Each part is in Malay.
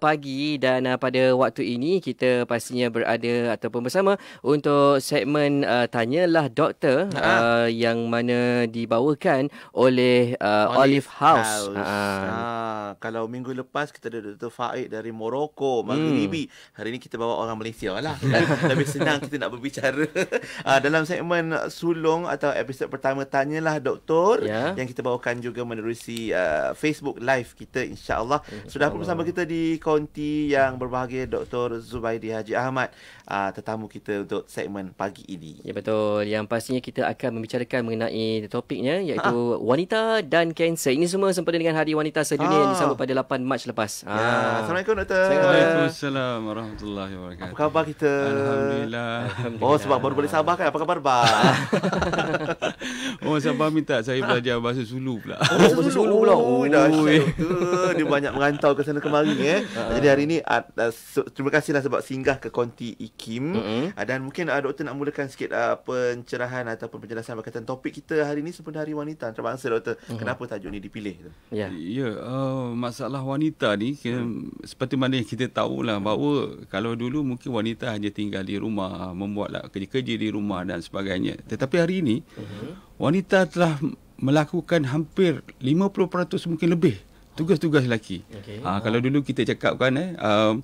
pagi dan uh, pada waktu ini kita pastinya berada ataupun bersama untuk segmen uh, tanyalah doktor ha. uh, yang mana dibawakan oleh uh, Olive, Olive House. House. Uh. Ha, kalau minggu lepas kita ada Dr faiz dari Morocco, Maghribi. Hmm. Hari ini kita bawa orang Malaysia lah. Lebih senang kita nak berbicara uh, dalam segmen sulung atau episod pertama tanyalah doktor yeah. yang kita bawakan juga menerusi uh, Facebook live kita insya-Allah. Insya Sudah pun bersama kita di County yang berbahagia Dr. Zubaidi Haji Ahmad uh, tetamu kita untuk segmen pagi ini. Ya betul. Yang pastinya kita akan membicarakan mengenai topiknya iaitu ha. wanita dan kanser. Ini semua sempena dengan Hari Wanita Sedunia ha. yang ah. disambut pada 8 Mac lepas. Ya. Ha. Assalamualaikum Dr. Waalaikumsalam warahmatullahi wabarakatuh. Apa khabar kita? Alhamdulillah. Oh sebab baru boleh Sabah kan? Apa khabar pak? oh Sabah minta saya belajar bahasa Sulu pula. Oh, bahasa Sulu pula. Oh, dah Dia banyak merantau ke sana kemari eh. Uh-huh. Jadi hari ini uh, so, terima kasihlah sebab singgah ke Konti IKIM uh-huh. uh, dan mungkin uh, doktor nak mulakan sikit uh, pencerahan ataupun penjelasan berkaitan topik kita hari ini sebenarnya Hari Wanita. Terbangsa doktor, uh-huh. kenapa tajuk ni dipilih tu? Ya. Yeah. Uh, masalah wanita ni kita, uh-huh. seperti mana kita tahu lah bahawa kalau dulu mungkin wanita hanya tinggal di rumah, membuatlah kerja-kerja di rumah dan sebagainya. Tetapi hari ini uh-huh. Mm-hmm. wanita telah melakukan hampir 50% mungkin lebih tugas-tugas lelaki. Okay. Ha, ah, ha. Kalau dulu kita cakap kan, eh, um,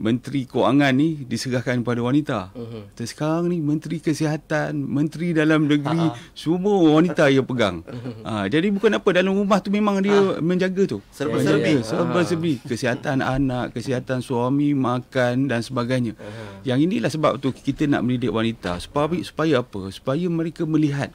Menteri Keuangan ni disegahkan kepada wanita. Uh-huh. Tapi sekarang ni Menteri Kesihatan, Menteri Dalam Negeri, Ha-ha. Ah. semua wanita yang pegang. Ha, jadi bukan apa, dalam rumah tu memang dia ha. menjaga tu. Serba-serbi. Ya, ya, serba-serbi. Kesihatan anak, kesihatan suami, makan dan sebagainya. Uh-huh. Yang inilah sebab tu kita nak mendidik wanita. Supaya, supaya apa? Supaya mereka melihat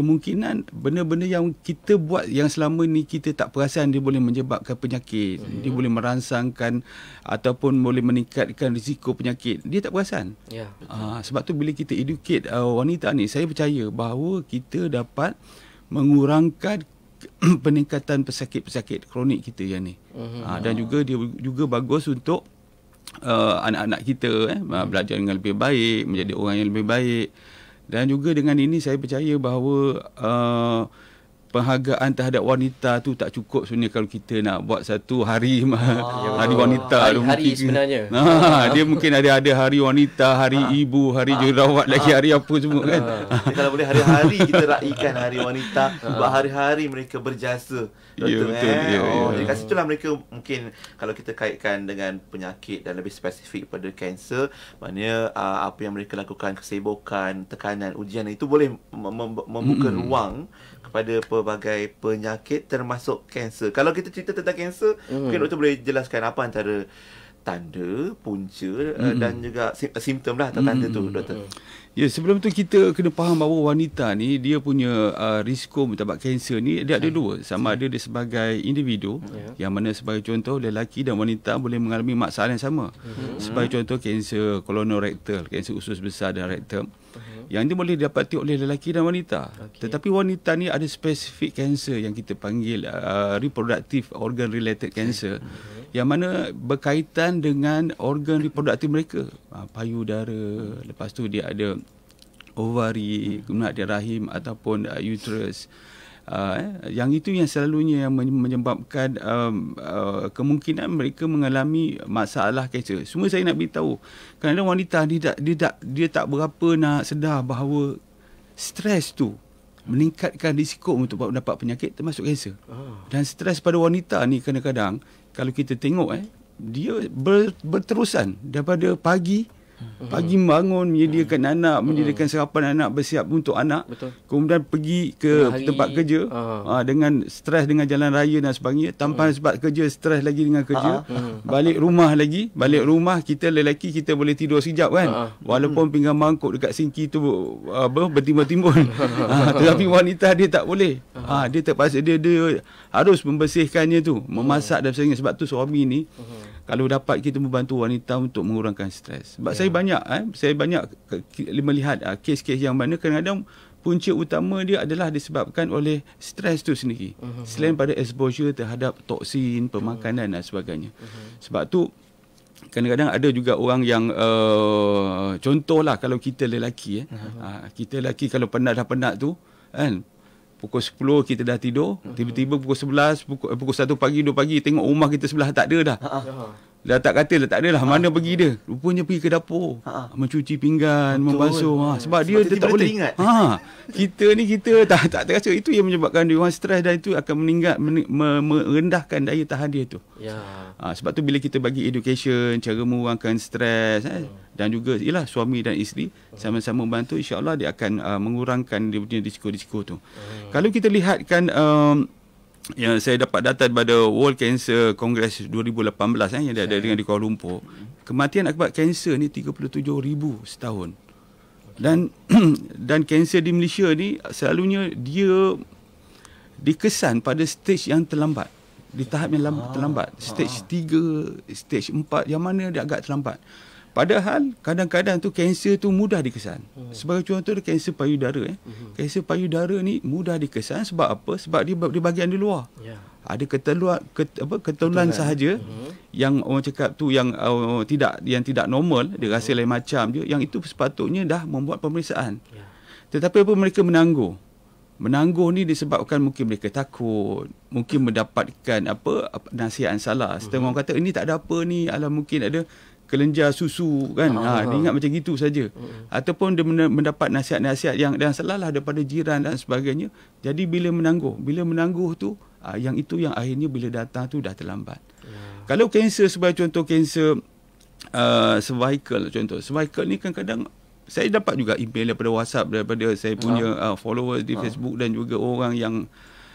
kemungkinan benda-benda yang kita buat yang selama ni kita tak perasan dia boleh menyebabkan penyakit mm-hmm. dia boleh merangsangkan ataupun boleh meningkatkan risiko penyakit dia tak perasan yeah, ya, uh, sebab tu bila kita educate uh, wanita ni saya percaya bahawa kita dapat mengurangkan peningkatan pesakit-pesakit kronik kita yang ni mm-hmm. uh, dan juga dia juga bagus untuk uh, anak-anak kita eh, hmm. belajar dengan lebih baik menjadi orang yang lebih baik dan juga dengan ini saya percaya bahawa uh, penghargaan terhadap wanita tu tak cukup sebenarnya kalau kita nak buat satu hari ah, hari wanita hari, hari mungkin, sebenarnya ha, dia mungkin ada ada hari wanita hari ha. ibu hari ha. Ah. jururawat ha. lagi ah. hari apa semua kan ha. kalau boleh hari-hari kita raikan hari wanita ha. buat hari-hari mereka berjasa ya, betul, ya, betul eh? ya, oh, ya. oh jadi ya. kat mereka mungkin kalau kita kaitkan dengan penyakit dan lebih spesifik pada kanser maknanya apa yang mereka lakukan kesibukan tekanan ujian itu boleh mem- mem- membuka mm-hmm. ruang kepada pelbagai penyakit termasuk kanser. Kalau kita cerita tentang kanser, mm. mungkin doktor boleh jelaskan apa antara tanda, punca mm. uh, dan juga eh, simptom lah tanda mm. tu hmm. doktor. Hmm. Ya, sebelum tu kita kena faham bahawa wanita ni dia punya uh, risiko mendapat kanser ni dia ada hmm. dua. Sama hmm. ada dia sebagai individu yeah. yang mana sebagai contoh lelaki dan wanita boleh mengalami masalah yang sama. Mm-hmm. Sebagai contoh kanser kolonorektal, kanser usus besar dan rektum. Mm-hmm. Yang ini boleh didapati oleh lelaki dan wanita. Okay. Tetapi wanita ni ada spesifik kanser yang kita panggil uh, reproductive organ related cancer. Mm-hmm yang mana berkaitan dengan organ reproduktif mereka ah, payudara lepas tu dia ada ovari, kemudian ada rahim ataupun uh, uterus. Uh, eh, yang itu yang selalunya yang menyebabkan um, uh, kemungkinan mereka mengalami masalah kanser. Semua saya nak beritahu. Kadang-kadang wanita dia tak, dia tak dia tak berapa nak sedar bahawa stres tu meningkatkan risiko untuk dapat penyakit termasuk kanser. Ah. Dan stres pada wanita ni kadang-kadang kalau kita tengok eh dia ber, berterusan daripada pagi Pagi bangun menyediakan hmm. anak, menyediakan hmm. sarapan anak, bersiap untuk anak. Betul. Kemudian pergi ke hari, tempat kerja uh. Uh, dengan stres dengan jalan raya dan sebagainya. Tanpa hmm. sebab kerja, stres lagi dengan kerja. Ah. Hmm. Balik rumah lagi. Balik rumah, kita lelaki kita boleh tidur sekejap kan. Uh. Walaupun hmm. pinggang mangkuk dekat sinki tu uh, bertimbun-timbun. tetapi wanita dia tak boleh. Ha, dia terpaksa dia dia harus membersihkannya tu, memasak hmm. dan sebagainya sebab tu suami ni uh kalau dapat kita membantu wanita untuk mengurangkan stres. Sebab yeah. saya ya. banyak eh saya banyak melihat uh, kes-kes yang mana kadang-kadang punca utama dia adalah disebabkan oleh stres tu sendiri. Uh-huh. Selain pada exposure terhadap toksin, pemakanan uh-huh. dan sebagainya. Uh-huh. Sebab tu kadang-kadang ada juga orang yang uh, contohlah kalau kita lelaki eh uh-huh. uh, kita lelaki kalau penat dah penat tu kan pukul 10 kita dah tidur, tiba-tiba pukul 11, pukul, eh, pukul 1 pagi, 2 pagi tengok rumah kita sebelah tak ada dah. Uh-huh. Dah tak kata dah tak adalah ha. mana ah. pergi dia. Rupanya pergi ke dapur. Ha. Mencuci pinggan, Betul. membasuh. Ha. Sebab, Sebab dia, dia tak boleh. Ha. Kita ni kita tak tak terasa. Itu yang menyebabkan dia orang stres dan itu akan meningkat merendahkan daya tahan dia tu. Ya. Ha. Sebab tu bila kita bagi education, cara mengurangkan stres eh. Hmm. dan juga ialah suami dan isteri sama-sama membantu Insyaallah dia akan uh, mengurangkan dia punya risiko-risiko tu. Hmm. Kalau kita lihatkan um, yang saya dapat data daripada World Cancer Congress 2018 eh, yang ada dengan di Kuala Lumpur kematian akibat kanser ni 37 ribu setahun dan dan kanser di Malaysia ni selalunya dia dikesan pada stage yang terlambat di tahap yang lambat, ah. terlambat stage 3 stage 4 yang mana dia agak terlambat Padahal kadang-kadang tu kanser tu mudah dikesan. Hmm. Sebagai contoh tu kanser payudara eh. Hmm. Kanser payudara ni mudah dikesan sebab apa? Sebab dia di bahagian di luar. Ya. Ada ketelur ket, apa ketelan sahaja hmm. yang orang cakap tu yang uh, tidak yang tidak normal, dia hmm. rasa lain macam je. Yang itu sepatutnya dah membuat pemeriksaan. Ya. Tetapi apa mereka menangguh? Menangguh ni disebabkan mungkin mereka takut, mungkin mendapatkan apa, nasihat salah. Setengah hmm. orang kata ini tak ada apa ni, alah mungkin ada kelenjar susu kan ha, ah, ah, ha, ah. ha. ingat macam gitu saja hmm. ataupun dia mendapat nasihat-nasihat yang yang salahlah daripada jiran dan sebagainya jadi bila menangguh bila menangguh tu ha, yang itu yang akhirnya bila datang tu dah terlambat ya. kalau kanser sebagai contoh kanser uh, cervical contoh cervical ni kan kadang saya dapat juga email daripada WhatsApp daripada saya punya ha. uh, followers di ha. Facebook dan juga orang yang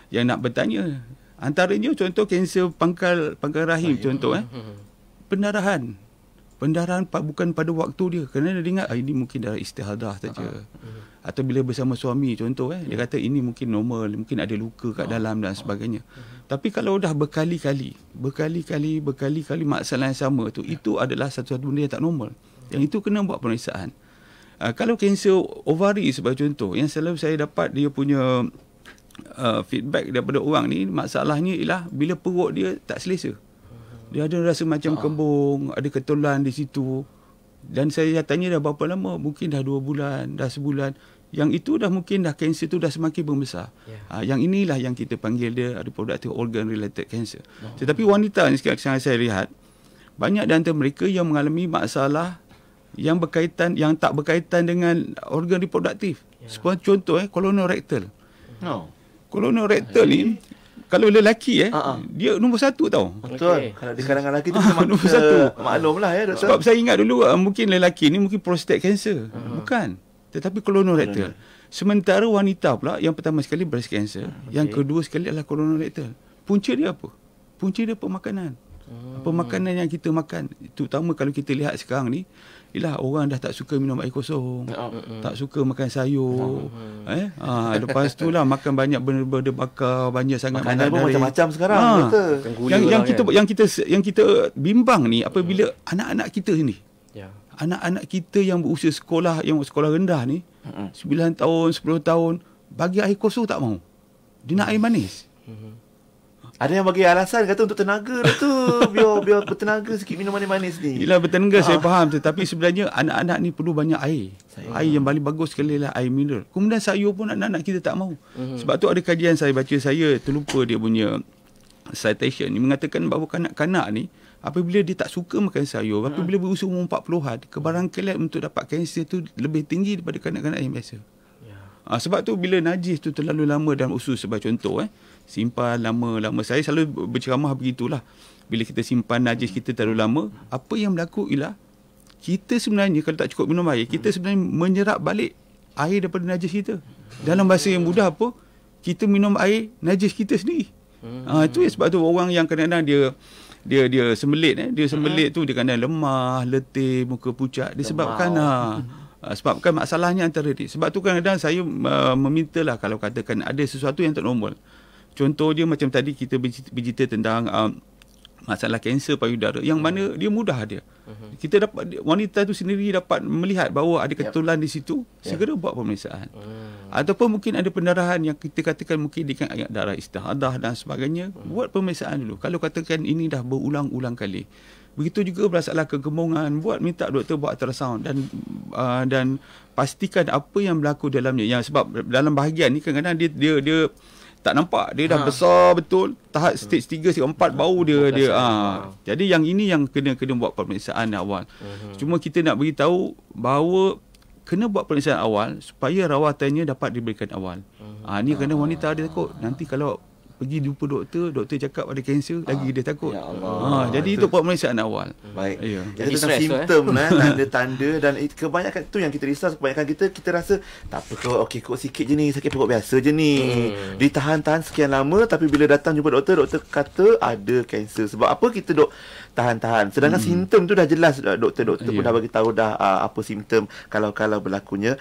yang nak bertanya antaranya contoh kanser pangkal pangkal rahim, rahim. contoh eh mm-hmm. pendarahan pendarahan bukan pada waktu dia kerana dia ingat ah, ini mungkin darah istihadah saja uh-huh. atau bila bersama suami contoh eh dia ya. kata ini mungkin normal mungkin ada luka kat uh-huh. dalam dan sebagainya uh-huh. tapi kalau dah berkali-kali berkali-kali berkali-kali masalah yang sama tu uh itu adalah satu-satu benda yang tak normal uh-huh. yang itu kena buat pemeriksaan uh, kalau kanser ovari sebagai contoh yang selalu saya dapat dia punya uh, feedback daripada orang ni masalahnya ialah bila perut dia tak selesa uh-huh. Dia ada rasa macam uh kembung, ada ketulan di situ. Dan saya tanya dah berapa lama? Mungkin dah dua bulan, dah sebulan. Yang itu dah mungkin dah kanser itu dah semakin membesar. Yeah. Ya. Ha, yang inilah yang kita panggil dia reproductive organ related cancer. Oh. Tetapi wanita ni sekarang saya, saya lihat banyak di antara mereka yang mengalami masalah yang berkaitan yang tak berkaitan dengan organ reproduktif. Yeah. Sebagai contoh eh rectal. No. Colonorectal yeah. ni kalau lelaki eh uh-huh. dia nombor satu tau betul okay. kalau di kalangan lelaki tu uh-huh. nombor satu maklumlah ya doktor sebab saya ingat dulu uh, mungkin lelaki ni mungkin prostate cancer uh-huh. bukan tetapi colorectal sementara wanita pula yang pertama sekali breast cancer okay. yang kedua sekali adalah colorectal punca dia apa punca dia pemakanan uh-huh. pemakanan yang kita makan terutama kalau kita lihat sekarang ni ialah orang dah tak suka minum air kosong. Uh, uh, uh. Tak suka makan sayur. Uh, uh. Eh? Ha, lepas tu lah makan banyak benda-benda bakar, banyak sangat makan benda dari. macam-macam sekarang. Ha. Lah kita. Yang, yang, kita, yang, kita, yang kita yang kita bimbang ni apabila uh. anak-anak kita ni. Yeah. Anak-anak kita yang berusia sekolah yang sekolah rendah ni uh-huh. 9 tahun, 10 tahun bagi air kosong tak mau. Dia nak uh-huh. air manis. Uh-huh. Ada yang bagi alasan kata untuk tenaga tu biar biar bertenaga sikit minum manis-manis ni. Yalah bertenaga saya ah. faham tetapi sebenarnya anak-anak ni perlu banyak air. Sayang. Air yang paling bagus sekali lah air mineral. Kemudian sayur pun anak-anak kita tak mau. Mm-hmm. Sebab tu ada kajian saya baca saya terlupa dia punya citation ni mengatakan bahawa kanak-kanak ni apabila dia tak suka makan sayur, ah. apabila berusia umur 40-an, kebarangkalan untuk dapat kanser tu lebih tinggi daripada kanak-kanak yang biasa. Ha, sebab tu bila najis tu terlalu lama dalam usus sebagai contoh eh simpan lama-lama. Saya selalu berceramah begitulah. Bila kita simpan najis kita terlalu lama, apa yang berlaku ialah kita sebenarnya kalau tak cukup minum air, kita sebenarnya menyerap balik air daripada najis kita. Dalam bahasa yang mudah apa? Kita minum air najis kita sendiri. Ha, hmm. ah, itu ya sebab tu orang yang kadang-kadang dia dia dia sembelit eh dia sembelit hmm. tu dia kadang lemah, letih, muka pucat disebabkan ah ha, sebabkan masalahnya antara dia. Sebab tu kadang-kadang saya uh, memintalah kalau katakan ada sesuatu yang tak normal. Contoh dia macam tadi kita bercerita tentang um, masalah kanser payudara yang mana hmm. dia mudah dia. Hmm. Kita dapat wanita tu sendiri dapat melihat bahawa ada ketulan yep. di situ, yep. segera buat pemeriksaan. Hmm. Ataupun mungkin ada pendarahan yang kita katakan mungkin dengan ayat darah istihadah dan sebagainya, hmm. buat pemeriksaan dulu. Kalau katakan ini dah berulang-ulang kali. Begitu juga masalah kegemungan, buat minta doktor buat ultrasound dan uh, dan pastikan apa yang berlaku dalamnya. Yang sebab dalam bahagian ni kadang-kadang dia dia, dia tak nampak dia dah ha. besar betul tahap hmm. stage tiga stage 4 hmm. baru dia dia ah ha. jadi yang ini yang kena kena buat pemeriksaan awal uh-huh. cuma kita nak bagi tahu bahawa kena buat pemeriksaan awal supaya rawatannya dapat diberikan awal ah uh-huh. ha, ni kena wanita ada takut nanti kalau pergi jumpa doktor doktor cakap ada kanser ha. Ah. lagi dia takut ya Allah. ha jadi itu buat pemeriksaan awal baik ya jadi tentang stress, eh. simptom eh. lah tanda-tanda dan kebanyakan tu yang kita risau kebanyakan kita kita rasa tak apa kok okey kok sikit je ni sakit perut biasa je ni hmm. ditahan-tahan sekian lama tapi bila datang jumpa doktor doktor kata ada kanser sebab apa kita dok tahan-tahan sedangkan hmm. simptom tu dah jelas doktor doktor ya. pun dah bagi tahu dah uh, apa simptom kalau-kalau berlakunya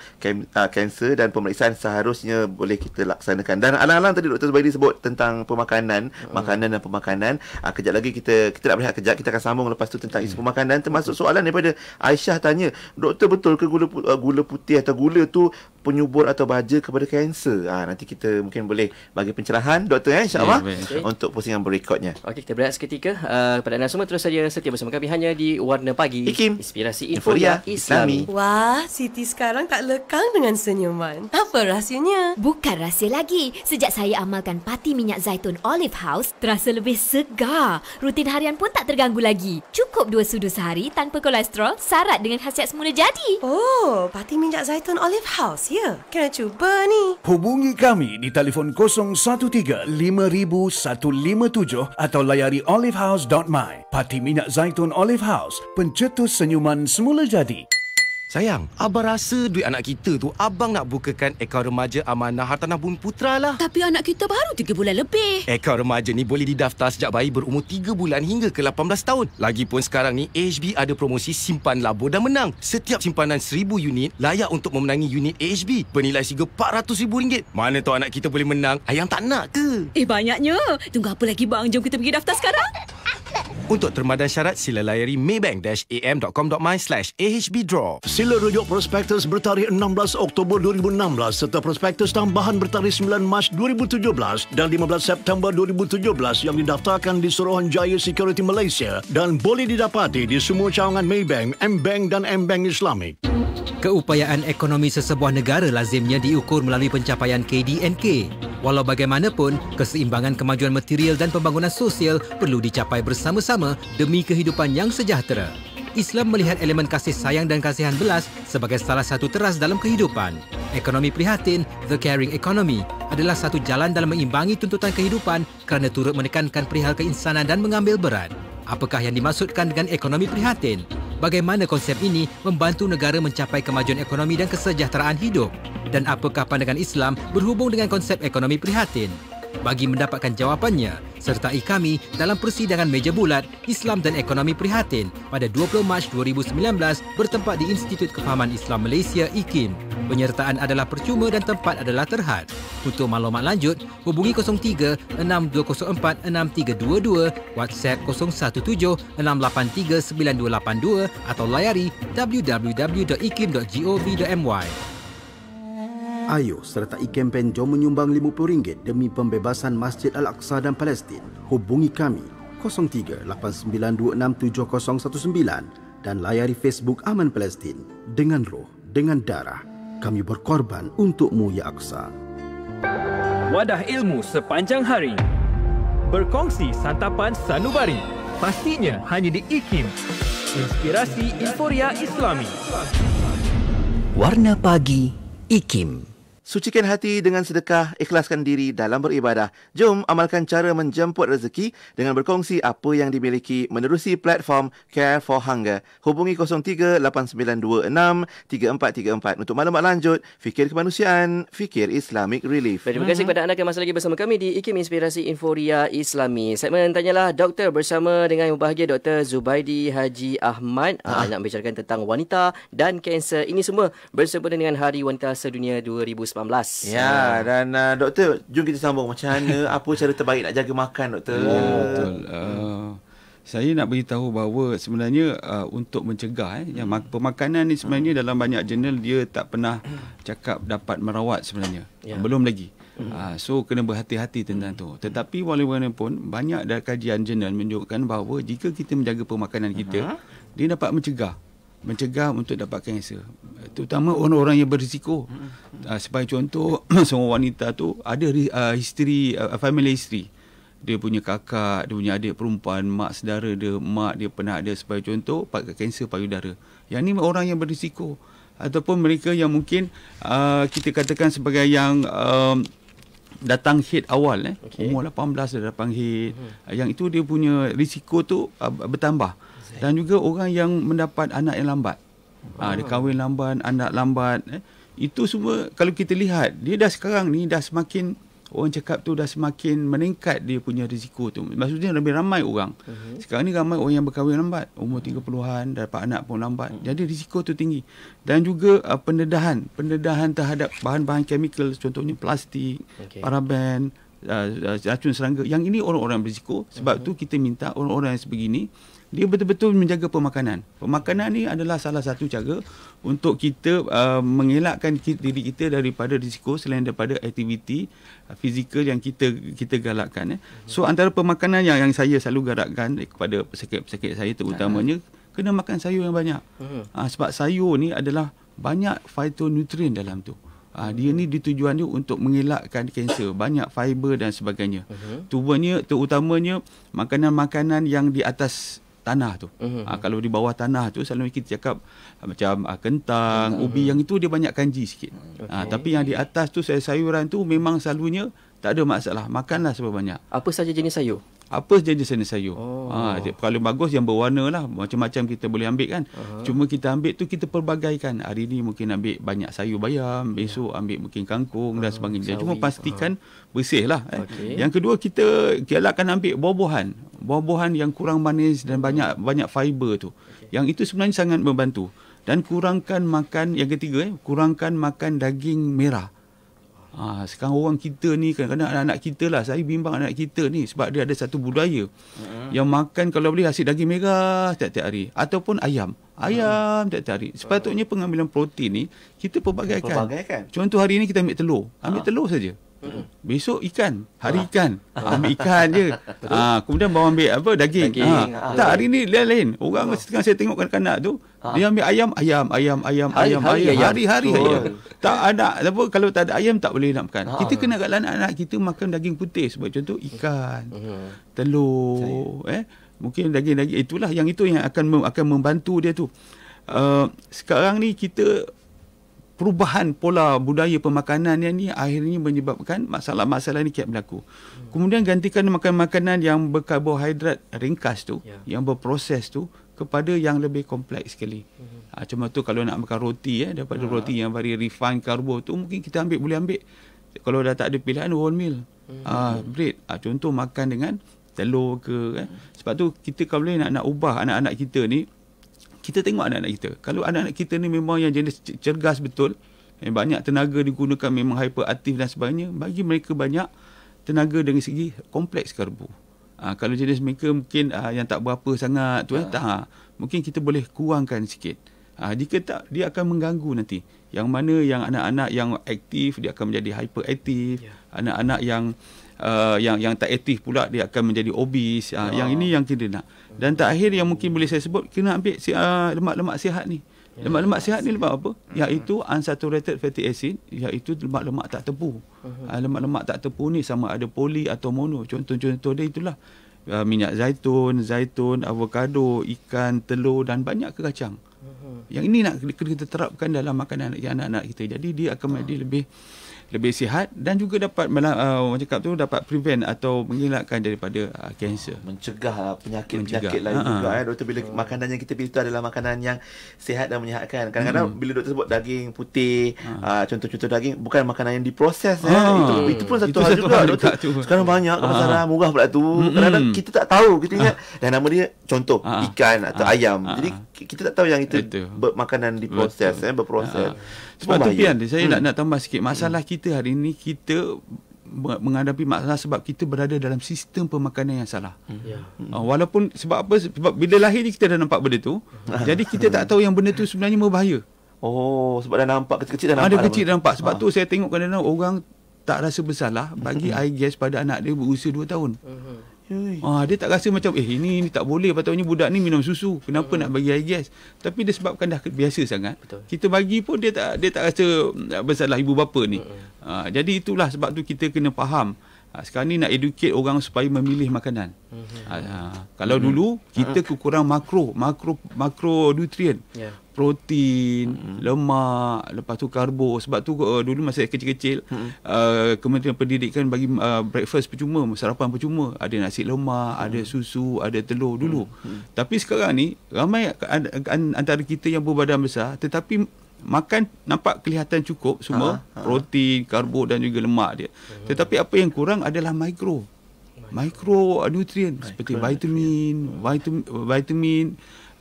kanser uh, dan pemeriksaan seharusnya boleh kita laksanakan dan alang-alang tadi doktor Zubairi sebut tentang tentang pemakanan hmm. makanan dan pemakanan uh, kejap lagi kita kita nak berehat kejap kita akan sambung lepas tu tentang isu hmm. pemakanan termasuk soalan daripada Aisyah tanya doktor betul ke gula ah, gula putih atau gula tu penyubur atau baja kepada kanser. Ha, nanti kita mungkin boleh bagi pencerahan doktor eh, insyaAllah yeah, okay. untuk pusingan berikutnya. Okey, kita berehat seketika. Uh, kepada anda semua terus saja setia bersama kami hanya di Warna Pagi. Ikim. Inspirasi Info Islami. Wah, Siti sekarang tak lekang dengan senyuman. Apa rahsianya? Bukan rahsia lagi. Sejak saya amalkan pati minyak zaitun Olive House, terasa lebih segar. Rutin harian pun tak terganggu lagi. Cukup dua sudu sehari tanpa kolesterol, sarat dengan khasiat semula jadi. Oh, pati minyak zaitun Olive House, ya? Ya, kena cuba ni. Hubungi kami di telefon 013 5000 atau layari olivehouse.my. Pati Minyak Zaitun Olive House, pencetus senyuman semula jadi. Sayang, abang rasa duit anak kita tu abang nak bukakan akaun remaja amanah hartanah bumi putra lah. Tapi anak kita baru 3 bulan lebih. Akaun remaja ni boleh didaftar sejak bayi berumur 3 bulan hingga ke 18 tahun. Lagipun sekarang ni AHB ada promosi simpan labur dan menang. Setiap simpanan 1000 unit layak untuk memenangi unit AHB bernilai sehingga RM400,000. Mana tahu anak kita boleh menang, Ayam tak nak ke? Eh banyaknya. Tunggu apa lagi bang? Jom kita pergi daftar sekarang. Untuk termadan syarat, sila layari maybank-am.com.my slash ahbdraw. Sila rujuk prospektus bertarikh 16 Oktober 2016 serta prospektus tambahan bertarikh 9 Mac 2017 dan 15 September 2017 yang didaftarkan di Suruhanjaya Security Malaysia dan boleh didapati di semua cawangan Maybank, M-Bank dan M-Bank Islamik. Keupayaan ekonomi sesebuah negara lazimnya diukur melalui pencapaian KDNK. Walau bagaimanapun, keseimbangan kemajuan material dan pembangunan sosial perlu dicapai bersama-sama demi kehidupan yang sejahtera. Islam melihat elemen kasih sayang dan kasihan belas sebagai salah satu teras dalam kehidupan. Ekonomi prihatin, The Caring Economy, adalah satu jalan dalam mengimbangi tuntutan kehidupan kerana turut menekankan perihal keinsanan dan mengambil berat. Apakah yang dimaksudkan dengan ekonomi prihatin? Bagaimana konsep ini membantu negara mencapai kemajuan ekonomi dan kesejahteraan hidup? Dan apakah pandangan Islam berhubung dengan konsep ekonomi prihatin? Bagi mendapatkan jawapannya, sertai kami dalam persidangan meja bulat Islam dan Ekonomi Prihatin pada 20 Mac 2019 bertempat di Institut Kefahaman Islam Malaysia IKIM. Penyertaan adalah percuma dan tempat adalah terhad. Untuk maklumat lanjut, hubungi 03-6204-6322, WhatsApp 017-683-9282 atau layari www.ikim.gov.my. Ayo sertai kempen jom menyumbang RM50 demi pembebasan Masjid Al-Aqsa dan Palestin. Hubungi kami 0389267019 dan layari Facebook Aman Palestin dengan roh, dengan darah. Kami berkorban untukmu ya Aqsa. Wadah ilmu sepanjang hari. Berkongsi santapan sanubari. Pastinya hanya di IKIM. Inspirasi Inforia Islami. Warna Pagi IKIM. Sucikan hati dengan sedekah, ikhlaskan diri dalam beribadah. Jom amalkan cara menjemput rezeki dengan berkongsi apa yang dimiliki menerusi platform Care for Hunger. Hubungi 0389263434 untuk maklumat lanjut, fikir kemanusiaan, fikir Islamic Relief. Terima kasih kepada anda yang masih lagi bersama kami di IKIM Inspirasi Inforia Islami. Segmen tanyalah doktor bersama dengan yang berbahagia Dr. Zubaidi Haji Ahmad ha? nak membicarakan tentang wanita dan kanser. Ini semua bersempena dengan Hari Wanita Sedunia 2000 Ya, ah. dan uh, doktor, jom kita sambung. Macam mana, apa cara terbaik nak jaga makan, doktor? Ya, betul. Uh, saya nak beritahu bahawa sebenarnya uh, untuk mencegah, eh, yang mak- pemakanan ni sebenarnya hmm. dalam banyak jurnal, dia tak pernah cakap dapat merawat sebenarnya. Ya. Belum lagi. Uh, so, kena berhati-hati tentang tu. Hmm. Tetapi, walaupun pun banyak dari kajian jurnal menunjukkan bahawa jika kita menjaga pemakanan kita, uh-huh. dia dapat mencegah mencegah untuk dapat kanser terutama orang-orang yang berisiko uh, sebagai contoh semua wanita tu ada uh, history uh, family history dia punya kakak dia punya adik perempuan mak saudara dia mak dia pernah ada sebagai contoh pakai kanser payudara yang ni orang yang berisiko ataupun mereka yang mungkin uh, kita katakan sebagai yang um, datang hit awal eh okay. umur 18 dah datang hit hmm. yang itu dia punya risiko tu uh, bertambah dan juga orang yang mendapat anak yang lambat ha, dia kahwin lambat anak lambat eh. itu semua kalau kita lihat dia dah sekarang ni dah semakin orang cakap tu dah semakin meningkat dia punya risiko tu maksudnya lebih ramai orang mhm. sekarang ni ramai orang yang berkahwin lambat umur 30-an hmm. dapat anak pun lambat hmm. jadi risiko tu tinggi dan juga uh, pendedahan pendedahan terhadap bahan-bahan kemikal contohnya plastik okay. paraben Uh, racun serangga yang ini orang-orang berisiko sebab uh-huh. tu kita minta orang-orang yang sebegini dia betul-betul menjaga pemakanan. Pemakanan ni adalah salah satu cara untuk kita uh, mengelakkan kita, diri kita daripada risiko selain daripada aktiviti uh, fizikal yang kita kita galakkan eh. So antara pemakanan yang yang saya selalu galakkan kepada pesakit-pesakit saya terutamanya ha. kena makan sayur yang banyak. Uh, sebab sayur ni adalah banyak phytonutrien dalam tu. Uh, dia ni ditujuan dia untuk mengelakkan kanser, banyak fiber dan sebagainya. Uh-huh. Tubuhnya terutamanya makanan-makanan yang di atas tanah tu. Uh-huh. Ha, kalau di bawah tanah tu selalu kita cakap ha, macam ha, kentang, uh-huh. ubi yang itu dia banyak kanji sikit. Okay. Ha, tapi yang di atas tu sayuran tu memang selalunya tak ada masalah. Makanlah banyak. Apa saja jenis sayur? apa saja jenis sayur. Oh. Ha, kalau bagus yang berwarna lah. Macam-macam kita boleh ambil kan. Uh-huh. Cuma kita ambil tu kita pelbagaikan. Hari ni mungkin ambil banyak sayur bayam. Besok yeah. ambil mungkin kangkung uh dan sebagainya. Sawi. Cuma pastikan uh-huh. bersih lah. Eh. Okay. Yang kedua kita galakkan ambil buah-buahan. Buah-buahan yang kurang manis dan uh-huh. banyak banyak fiber tu. Okay. Yang itu sebenarnya sangat membantu. Dan kurangkan makan, yang ketiga eh. Kurangkan makan daging merah. Ha, sekarang orang kita ni kadang-kadang anak-anak kita lah saya bimbang anak kita ni sebab dia ada satu budaya uh-huh. yang makan kalau boleh hasil daging merah tiap-tiap hari ataupun ayam ayam uh-huh. tiap-tiap hari sepatutnya pengambilan protein ni kita pelbagaikan. contoh hari ni kita ambil telur ambil uh-huh. telur saja Hmm. Besok ikan, hari ha. ikan. Ha. Ambil ikan je. Ha. kemudian bawa ambil apa daging. daging. Ha. Ha. Tak hari ni lain-lain. Orang ha. Oh. tengah saya tengok kanak-kanak tu, ha. dia ambil ayam, ayam, ayam, ayam, hari, ayam, hari, ayam. Hari-hari ayam. ayam. Tak ada apa kalau tak ada ayam tak boleh nak makan. Ha. Kita kena kat anak-anak kita makan daging putih sebab contoh ikan. Ha. Telur, saya. eh. Mungkin daging-daging itulah yang itu yang akan mem- akan membantu dia tu. Uh, sekarang ni kita perubahan pola budaya pemakanan yang ni akhirnya menyebabkan masalah-masalah ini kiap berlaku. Hmm. Kemudian gantikan makan makanan yang berkarbohidrat ringkas tu, yeah. yang berproses tu kepada yang lebih kompleks sekali. Hmm. Ha, cuma tu kalau nak makan roti ya, eh, daripada hmm. roti yang very refined karbo tu mungkin kita ambil boleh ambil kalau dah tak ada pilihan wholemeal. Hmm. ha, bread, ha, contoh makan dengan telur ke eh. Hmm. Sebab tu kita kalau boleh nak nak ubah anak-anak kita ni kita tengok anak-anak kita. Kalau anak-anak kita ni memang yang jenis cergas betul, yang eh, banyak tenaga digunakan memang hyperaktif dan sebagainya, bagi mereka banyak tenaga dari segi kompleks karbo. Ha, ah, kalau jenis mereka mungkin ha, yang tak berapa sangat tu, ha. Ha, tak, ha, mungkin kita boleh kurangkan sikit. Ha, jika tak, dia akan mengganggu nanti. Yang mana yang anak-anak yang aktif, dia akan menjadi hyperaktif. Ya. Anak-anak yang uh, yang yang tak aktif pula dia akan menjadi obes uh, yang ah. ini yang kita nak dan terakhir yang mungkin boleh saya sebut kena ambil uh, lemak-lemak sihat ni ya. lemak-lemak sihat ni lemak apa hmm. iaitu unsaturated fatty acid iaitu lemak-lemak tak tepu hmm. ah, lemak-lemak tak tepu ni sama ada poli atau mono contoh-contoh dia itulah ah, minyak zaitun zaitun avocado ikan telur dan banyak ke kacang hmm. yang ini nak kita terapkan dalam makanan yang anak-anak kita jadi dia akan menjadi lebih lebih sihat dan juga dapat uh, macam cakap tu dapat prevent atau mengelakkan daripada uh, kanser mencegah penyakit mencegah. penyakit lain uh-huh. juga ha, ha, ha. eh doktor bila uh-huh. makanan yang kita pilih tu adalah makanan yang sihat dan menyehatkan. kadang-kadang hmm. bila doktor sebut daging putih uh-huh. uh, contoh-contoh daging bukan makanan yang diproses uh-huh. eh ah, itu, itu pun satu itu hal satu juga, hal juga tu. sekarang banyak uh-huh. Ah, pasaran ah. murah pula tu hmm, hmm. kadang-kadang kita tak tahu kita ingat uh-huh. dan nama dia contoh uh-huh. ikan atau uh-huh. ayam uh-huh. jadi kita tak tahu yang itu, itu. Ber- makanan diproses Betul. eh berproses uh-huh. Sebab tu pian dia saya hmm. nak nak tambah sikit masalah hmm. kita hari ini kita menghadapi masalah sebab kita berada dalam sistem pemakanan yang salah. Hmm. Ya. Uh, walaupun sebab apa sebab bila lahir ni kita dah nampak benda tu. Hmm. jadi kita tak tahu yang benda tu sebenarnya berbahaya. Oh sebab dah nampak kecil-kecil dah ah, nampak. Ada kecil dah nampak sebab ha. tu saya tengok kadang-kadang orang tak rasa bersalah bagi air gas pada anak dia berusia 2 tahun. Ah, dia tak rasa macam eh ini, ini tak boleh patutnya budak ni minum susu. Kenapa hmm. nak bagi air gas? Tapi sebabkan dah biasa sangat. Betul. Kita bagi pun dia tak dia tak rasa bersalah ibu bapa ni. Hmm. Ah, jadi itulah sebab tu kita kena faham. Ha, sekarang ni nak educate orang supaya memilih makanan. mm Ha, kalau hmm dulu kita ha. kurang makro, makro makro nutrien. Yeah. Protein, hmm lemak, lepas tu karbo. Sebab tu uh, dulu masa kecil-kecil hmm uh, Kementerian Pendidikan bagi uh, breakfast percuma, sarapan percuma, ada nasi lemak, hmm ada susu, ada telur dulu. Mm-hmm. Tapi sekarang ni ramai antara kita yang berbadan besar tetapi makan nampak kelihatan cukup semua ha, ha. protein karbo dan juga lemak dia hmm. tetapi apa yang kurang adalah mikro mikro nutrien seperti vitamin vitamin vitamin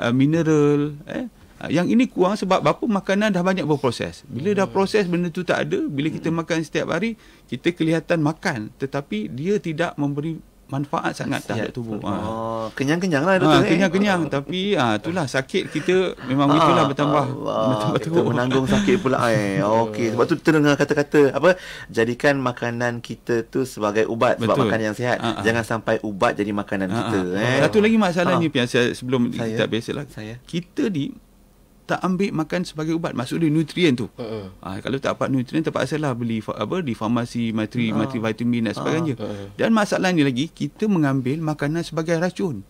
uh, mineral eh uh, yang ini kurang sebab apa makanan dah banyak berproses bila dah hmm. proses benda tu tak ada bila kita hmm. makan setiap hari kita kelihatan makan tetapi dia tidak memberi manfaat sangat terhadap tubuh. Ah. Oh, kenyang-kenyang lah ah, doktor. Ha, kenyang-kenyang. Eh. Tapi ha, itulah sakit kita memang ha, itulah bertambah. bertambah kita menanggung sakit pula. eh. Okey. Sebab tu terdengar kata-kata apa? Jadikan makanan kita tu sebagai ubat. Sebab Betul. makan yang sihat. Ha, ha. Jangan sampai ubat jadi makanan ha, ha. kita. Ha, Eh. Satu lagi masalah ha. ni Pian. Sebelum saya, kita biasa Saya. Kita ni tak ambil makan sebagai ubat masuk maksudnya nutrien tu. Uh-uh. Ha, kalau tak dapat nutrien terpaksa lah beli apa di farmasi matri uh-huh. Ha. matri vitamin dan sebagainya. Uh-huh. Dan masalahnya lagi kita mengambil makanan sebagai racun.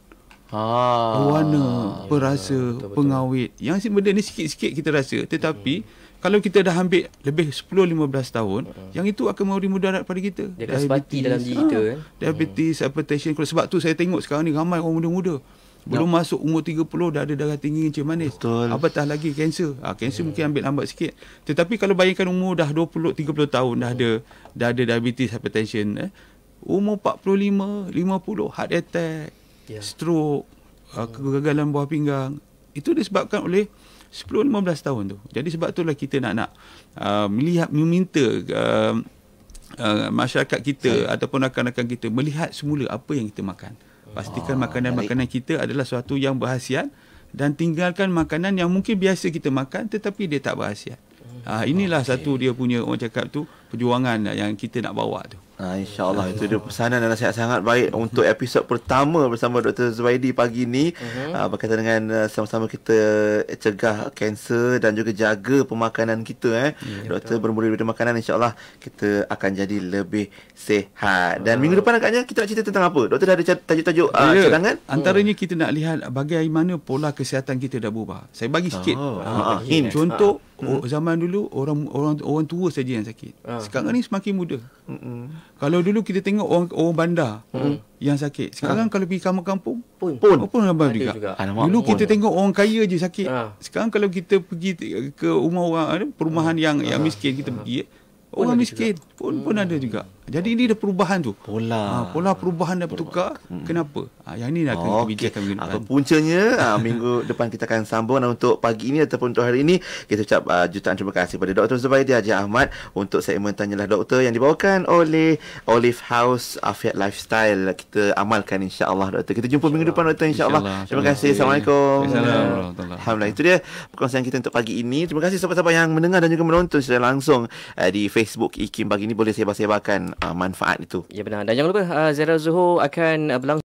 Ha. Uh-huh. Warna, perasa, ya, uh-huh. pengawet. Yang si benda ni sikit-sikit kita rasa tetapi uh Kalau kita dah ambil lebih 10-15 tahun, uh yang itu akan memberi mudarat pada kita. Dia akan diabetes, sebati dalam diri kita. Ha, eh. Diabetes, hmm. hypertension. Sebab tu saya tengok sekarang ni ramai orang muda-muda. Belum no. masuk umur 30 dah ada darah tinggi kencing manis. Apatah lagi kanser. Ha, kanser yeah. mungkin ambil lambat sikit. Tetapi kalau bayangkan umur dah 20 30 tahun dah ada dah ada diabetes hypertension eh. Umur 45 50 heart attack, yeah. stroke, uh, kegagalan buah pinggang. Itu disebabkan oleh 10 15 tahun tu. Jadi sebab itulah kita nak nak uh, melihat meminta uh, Uh, masyarakat kita yeah. ataupun rakan-rakan kita melihat semula apa yang kita makan. Pastikan makanan-makanan kita adalah suatu yang berhasiat dan tinggalkan makanan yang mungkin biasa kita makan tetapi dia tak berhasiat. Ha, inilah okay. satu dia punya orang cakap tu perjuangan yang kita nak bawa tu. Ah, InsyaAllah Itu dia pesanan Dan nasihat sangat baik Untuk episod pertama Bersama Dr. Zubaidi Pagi ni uh-huh. Berkaitan dengan eh, Sama-sama kita Cegah kanser Dan juga jaga Pemakanan kita eh. Ya, Doktor betul. bermula Daripada makanan InsyaAllah Kita akan jadi Lebih sehat Dan uh. minggu depan Agaknya kita nak cerita Tentang apa Dr dah ada tajuk-tajuk ah, ya, uh, Cadangan Antaranya kita nak lihat Bagaimana pola kesihatan Kita dah berubah Saya bagi sikit oh, uh, uh, Contoh Mm-hmm. Zaman dulu orang orang orang tua saja yang sakit. Ah. Sekarang ni semakin muda. Mm-hmm. Kalau dulu kita tengok orang orang bandar mm-hmm. yang sakit. Sekarang ah. kalau pergi kampung-kampung pun pun, pun ada juga. juga. Ah, dulu kita tengok orang kaya je sakit. Ah. Sekarang kalau kita pergi ke rumah orang perumahan ah. yang yang ah. miskin kita ah. pergi eh. orang miskin juga. pun pun hmm. ada juga. Jadi ini ada perubahan tu. Pola. Ha, pola perubahan dah bertukar. Hmm. Kenapa? Ha, yang ini dah oh, kebijakan okay. minggu ah, depan. Puncanya uh, minggu depan kita akan sambung. Dan untuk pagi ini ataupun untuk hari ini, kita ucap uh, jutaan terima kasih kepada Dr. Zubaydi Haji Ahmad untuk segmen Tanyalah Doktor yang dibawakan oleh Olive House Afiat Lifestyle. Kita amalkan insyaAllah, Doktor. Kita jumpa minggu depan, Doktor. InsyaAllah. Insya terima kasih. Assalamualaikum. Assalamualaikum. Ya. Alhamdulillah. Itu dia perkongsian kita untuk pagi ini. Terima kasih sahabat-sahabat yang mendengar dan juga menonton secara langsung uh, di Facebook IKIM. Pagi ini boleh saya sebarkan uh, manfaat itu. Ya benar. Dan jangan lupa uh, Zera Zuhur akan uh, berlangsung